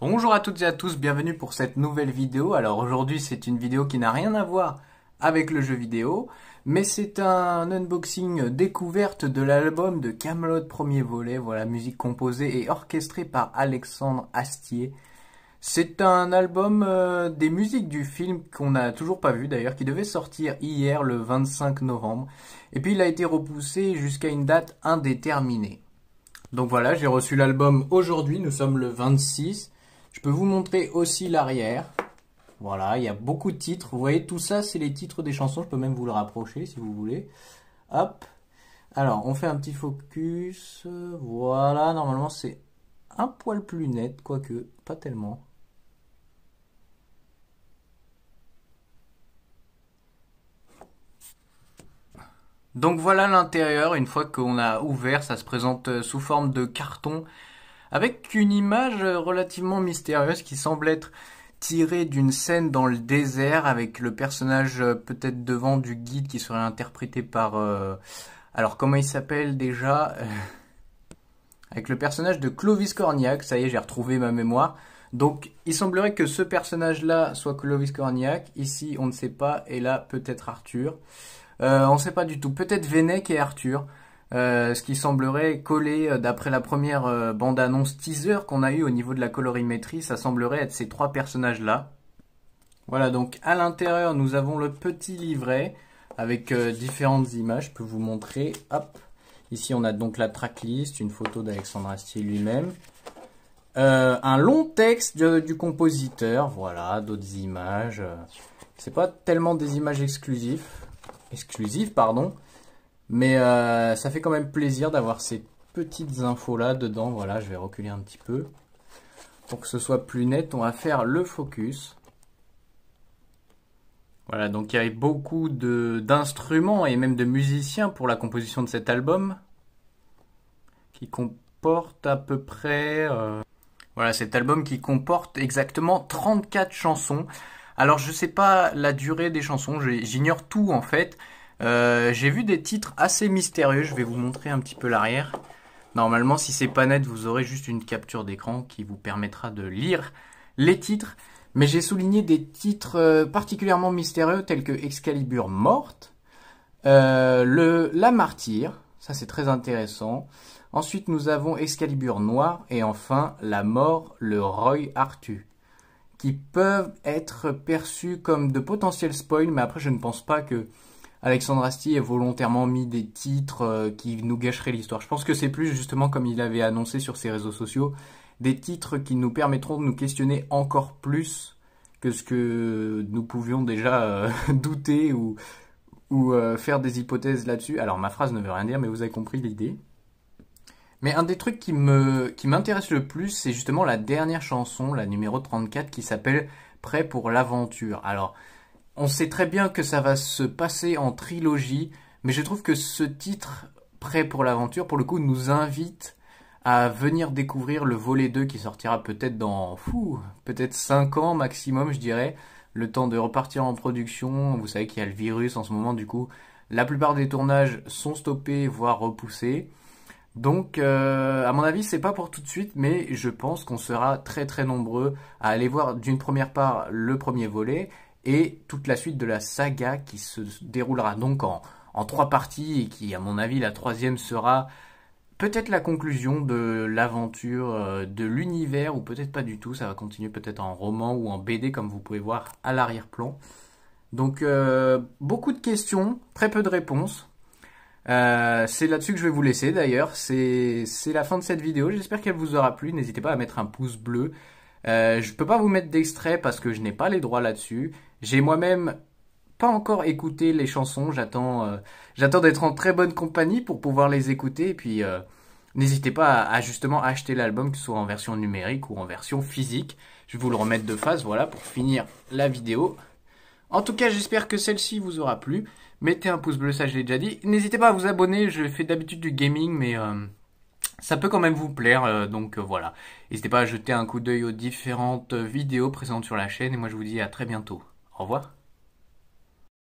Bonjour à toutes et à tous, bienvenue pour cette nouvelle vidéo. Alors aujourd'hui c'est une vidéo qui n'a rien à voir avec le jeu vidéo, mais c'est un unboxing découverte de l'album de Camelot premier volet, voilà, musique composée et orchestrée par Alexandre Astier. C'est un album euh, des musiques du film qu'on n'a toujours pas vu d'ailleurs, qui devait sortir hier le 25 novembre, et puis il a été repoussé jusqu'à une date indéterminée. Donc voilà, j'ai reçu l'album aujourd'hui, nous sommes le 26, je peux vous montrer aussi l'arrière. Voilà, il y a beaucoup de titres. Vous voyez, tout ça, c'est les titres des chansons. Je peux même vous le rapprocher si vous voulez. Hop. Alors, on fait un petit focus. Voilà, normalement, c'est un poil plus net, quoique pas tellement. Donc voilà l'intérieur, une fois qu'on a ouvert, ça se présente euh, sous forme de carton avec une image euh, relativement mystérieuse qui semble être tirée d'une scène dans le désert avec le personnage euh, peut-être devant du guide qui serait interprété par... Euh, alors comment il s'appelle déjà Avec le personnage de Clovis Cornillac, ça y est j'ai retrouvé ma mémoire. Donc il semblerait que ce personnage-là soit Clovis Cornillac, ici on ne sait pas, et là peut-être Arthur. on ne sait pas du tout, peut-être Venec et Arthur. Euh, ce qui semblerait coller, euh, d'après la première euh, bande-annonce teaser qu'on a eu au niveau de la colorimétrie, ça semblerait être ces trois personnages-là. Voilà, donc à l'intérieur, nous avons le petit livret avec différentes images. Je peux vous montrer. Hop. Ici, on a donc la tracklist, une photo d'Alexandre Astier lui-même. un long texte du, du compositeur, voilà, d'autres images. C'est pas tellement des images exclusives, exclusives pardon, mais euh, ça fait quand même plaisir d'avoir ces petites infos là dedans. Voilà, je vais reculer un petit peu. Pour que ce soit plus net, on va faire le focus. Voilà, donc il y a beaucoup d'instruments et même de musiciens pour la composition de cet album, qui comporte à peu près... Euh, voilà, cet album qui comporte exactement 34 chansons. Alors je ne sais pas la durée des chansons, j'ignore tout en fait, euh, j'ai vu des titres assez mystérieux, je vais vous montrer un petit peu l'arrière. Normalement, si c'est pas net, vous aurez juste une capture d'écran qui vous permettra de lire les titres. Mais j'ai souligné des titres euh, particulièrement mystérieux tels que Excalibur morte, euh, le La Martyre, ça c'est très intéressant. Ensuite, nous avons Excalibur noir et enfin La Mort, le Roy Arthur qui peuvent être perçus comme de potentiels spoils, mais après je ne pense pas que Alexandre Asti ait volontairement mis des titres euh, qui nous gâcheraient l'histoire. Je pense que c'est plus justement comme il avait annoncé sur ses réseaux sociaux, des titres qui nous permettront de nous questionner encore plus que ce que nous pouvions déjà euh, douter ou, euh, faire des hypothèses là-dessus. Alors ma phrase ne veut rien dire, mais vous avez compris l'idée. Mais un des trucs qui me qui m'intéresse le plus, c'est justement la dernière chanson, la numéro 34, qui s'appelle Prêt pour l'aventure. Alors on sait très bien que ça va se passer en trilogie, mais je trouve que ce titre, Prêt pour l'aventure, pour le coup, nous invite à venir découvrir le volet 2 qui sortira peut-être dans peut-être 5 ans maximum, je dirais. Le temps de repartir en production. Vous savez qu'il y a le virus en ce moment, du coup, la plupart des tournages sont stoppés, voire repoussés. Donc, euh, à mon avis, c'est pas pour tout de suite, mais je pense qu'on sera très très nombreux à aller voir d'une première part le premier volet et toute la suite de la saga qui se déroulera donc en, en trois parties et qui, à mon avis, la troisième sera peut-être la conclusion de l'aventure, euh, de l'univers, ou peut-être pas du tout, ça va continuer peut-être en roman ou en BD comme vous pouvez voir à l'arrière-plan. Donc euh, beaucoup de questions, très peu de réponses. Euh, c'est là-dessus que je vais vous laisser d'ailleurs. C'est la fin de cette vidéo. J'espère qu'elle vous aura plu. N'hésitez pas à mettre un pouce bleu, euh, je peux pas vous mettre d'extrait parce que je n'ai pas les droits là-dessus. J'ai moi-même pas encore écouté les chansons. J'attends, euh, j'attends d'être en très bonne compagnie pour pouvoir les écouter. Et puis, euh, n'hésitez pas à, justement acheter l'album, que ce soit en version numérique ou en version physique. Je vais vous le remettre de face, voilà, pour finir la vidéo. En tout cas, j'espère que celle-ci vous aura plu. Mettez un pouce bleu, ça je l'ai déjà dit. N'hésitez pas à vous abonner. Je fais d'habitude du gaming, mais euh, ça peut quand même vous plaire, euh, donc euh, voilà. N'hésitez pas à jeter un coup d'œil aux différentes vidéos présentes sur la chaîne, et moi je vous dis à très bientôt. Au revoir